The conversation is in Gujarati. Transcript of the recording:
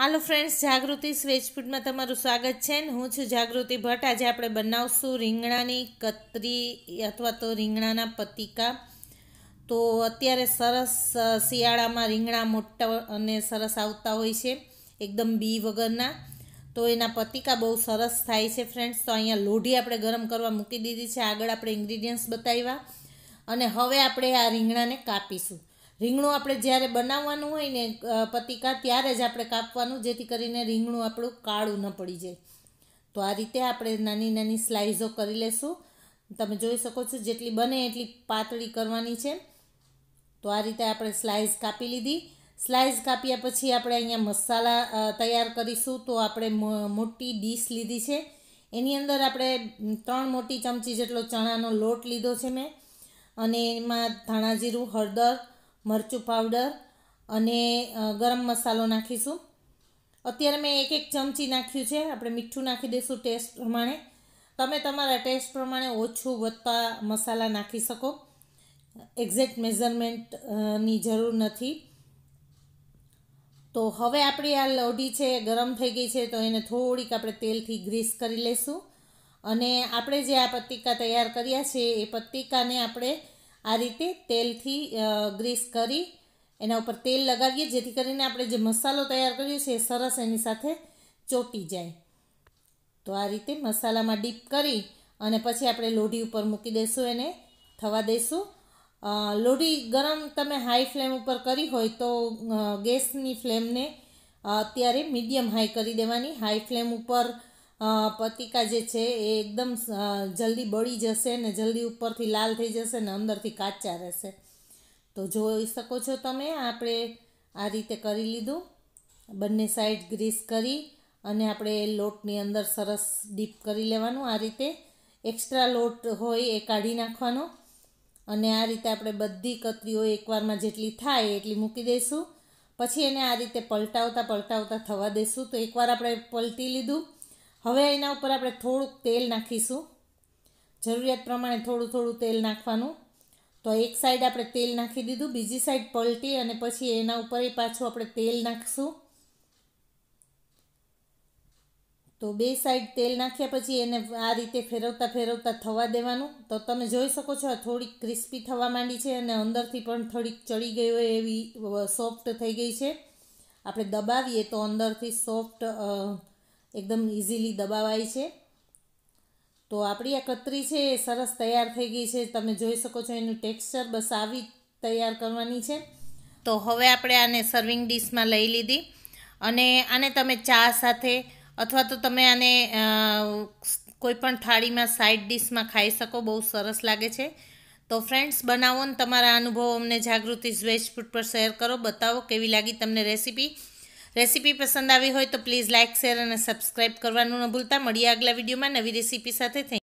હાલો ફ્રેન્ડ્સ જાગૃતિ સ્વેચફૂડમાં તમારું સ્વાગત છે ને હું છું જાગૃતિ ભટ્ટ આજે આપણે બનાવશું રીંગણાની કતરી અથવા તો રીંગણાના પતિકા તો અત્યારે સરસ શિયાળામાં રીંગણા મોટા અને સરસ આવતા હોય છે એકદમ બી વગરના તો એના પતિકા બહુ સરસ થાય છે ફ્રેન્ડ્સ તો અહીંયા લોઢી આપણે ગરમ કરવા મૂકી દીધી છે આગળ આપણે ઇન્ગ્રીડિયન્ટ્સ બતાવ્યા અને હવે આપણે આ રીંગણાને કાપીશું રીંગણું આપણે જ્યારે બનાવવાનું હોય ને પતિકા ત્યારે જ આપણે કાપવાનું જેથી કરીને રીંગણું આપણું કાળું ન પડી જાય તો આ રીતે આપણે નાની નાની સ્લાઇઝો કરી લેશું તમે જોઈ શકો છો જેટલી બને એટલી પાતળી કરવાની છે તો આ રીતે આપણે સ્લાઇઝ કાપી લીધી સ્લાઇઝ કાપ્યા પછી આપણે અહીંયા મસાલા તૈયાર કરીશું તો આપણે મોટી ડીશ લીધી છે એની અંદર આપણે ત્રણ મોટી ચમચી જેટલો ચણાનો લોટ લીધો છે મેં અને એમાં ધાણા જીરું હળદર મરચું પાવડર અને ગરમ મસાલો નાખીશું અત્યારે મેં એક એક ચમચી નાખ્યું છે આપણે મીઠું નાખી દઈશું ટેસ્ટ પ્રમાણે તમે તમારા ટેસ્ટ પ્રમાણે ઓછું વધતા મસાલા નાખી શકો એક્ઝેક્ટ મેઝરમેન્ટની જરૂર નથી તો હવે આપણી આ લોઢી છે ગરમ થઈ ગઈ છે તો એને થોડીક આપણે તેલથી ગ્રીસ કરી લઈશું અને આપણે જે આ પત્તિકા તૈયાર કર્યા છે એ પત્તિકાને આપણે આ રીતે તેલથી ગ્રીસ કરી એના ઉપર તેલ લગાવીએ જેથી કરીને આપણે જે મસાલો તૈયાર કર્યો છે એ સરસ એની સાથે ચોંટી જાય તો આ રીતે મસાલામાં ડીપ કરી અને પછી આપણે લોઢી ઉપર મૂકી દઈશું એને થવા દઈશું લોઢી ગરમ તમે હાઈ ફ્લેમ ઉપર કરી હોય તો ગેસની ફ્લેમને અત્યારે મીડિયમ હાઈ કરી દેવાની હાઈ ફ્લેમ ઉપર પતિકા જે છે એ એકદમ જલ્દી બળી જશે ને જલ્દી ઉપરથી લાલ થઈ જશે ને અંદરથી કાચા રહેશે તો જોઈ શકો છો તમે આપણે આ રીતે કરી લીધું બંને સાઈડ ગ્રીસ કરી અને આપણે લોટની અંદર સરસ ડીપ કરી લેવાનું આ રીતે એક્સ્ટ્રા લોટ હોય એ કાઢી નાખવાનો અને આ રીતે આપણે બધી કતરીઓ એકવારમાં જેટલી થાય એટલી મૂકી દઈશું પછી એને આ રીતે પલટાવતા પલટાવતા થવા દઈશું તો એકવાર આપણે પલટી લીધું હવે એના ઉપર આપણે થોડુંક તેલ નાખીશું જરૂરિયાત પ્રમાણે થોડું થોડું તેલ નાખવાનું તો એક સાઈડ આપણે તેલ નાખી દીધું બીજી સાઈડ પલટી અને પછી એના ઉપર પાછું આપણે તેલ નાખીશું તો બે સાઈડ તેલ નાખ્યા પછી એને આ રીતે ફેરવતા ફેરવતા થવા દેવાનું તો તમે જોઈ શકો છો થોડીક ક્રિસ્પી થવા માંડી છે અને અંદરથી પણ થોડીક ચડી ગઈ હોય એવી સોફ્ટ થઈ ગઈ છે આપણે દબાવીએ તો અંદરથી સોફ્ટ એકદમ ઇઝીલી દબાવાય છે તો આપણી આ કતરી છે એ સરસ તૈયાર થઈ ગઈ છે તમે જોઈ શકો છો એનું ટેક્સચર બસ આવી તૈયાર કરવાની છે તો હવે આપણે આને સર્વિંગ ડીશમાં લઈ લીધી અને આને તમે ચા સાથે અથવા તો તમે આને કોઈપણ થાળીમાં સાઈડ ડીશમાં ખાઈ શકો બહુ સરસ લાગે છે તો ફ્રેન્ડ્સ બનાવો ને તમારા અનુભવો અમને જાગૃતિ વેજ ફૂડ પર શેર કરો બતાવો કેવી લાગી તમને રેસીપી રેસીપી પસંદ આવી હોય તો પ્લીઝ લાઇક શેર અને સબસ્ક્રાઈબ કરવાનું ન ભૂલતા મળીએ આગલા વિડીયોમાં નવી રેસીપી સાથે થેન્ક